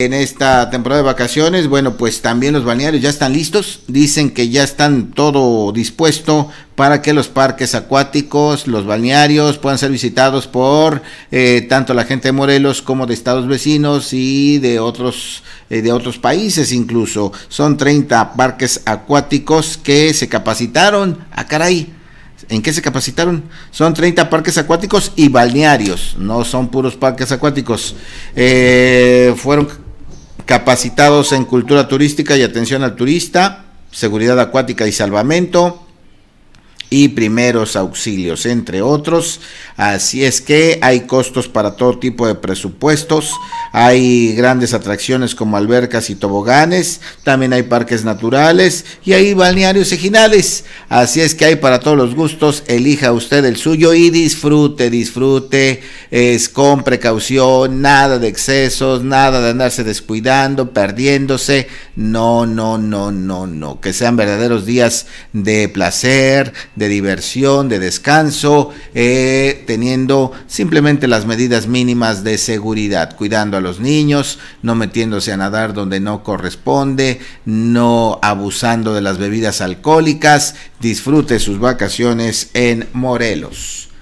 en esta temporada de vacaciones. Bueno, pues también los balnearios ya están listos. Dicen que ya están todo dispuesto para que los parques acuáticos, los balnearios puedan ser visitados por eh, tanto la gente de Morelos como de estados vecinos y de otros, eh, de otros países incluso. Son 30 parques acuáticos que se capacitaron. a ah, caray! ¿En qué se capacitaron? Son 30 parques acuáticos y balnearios, no son puros parques acuáticos. Eh, fueron capacitados en cultura turística y atención al turista, seguridad acuática y salvamento, y primeros auxilios, entre otros. Así es que hay costos para todo tipo de presupuestos. Hay grandes atracciones como albercas y toboganes. También hay parques naturales y hay balnearios originales Así es que hay para todos los gustos. Elija usted el suyo y disfrute, disfrute. Es con precaución, nada de excesos, nada de andarse descuidando, perdiéndose. No, no, no, no, no. Que sean verdaderos días de placer, de de diversión, de descanso, eh, teniendo simplemente las medidas mínimas de seguridad, cuidando a los niños, no metiéndose a nadar donde no corresponde, no abusando de las bebidas alcohólicas, disfrute sus vacaciones en Morelos.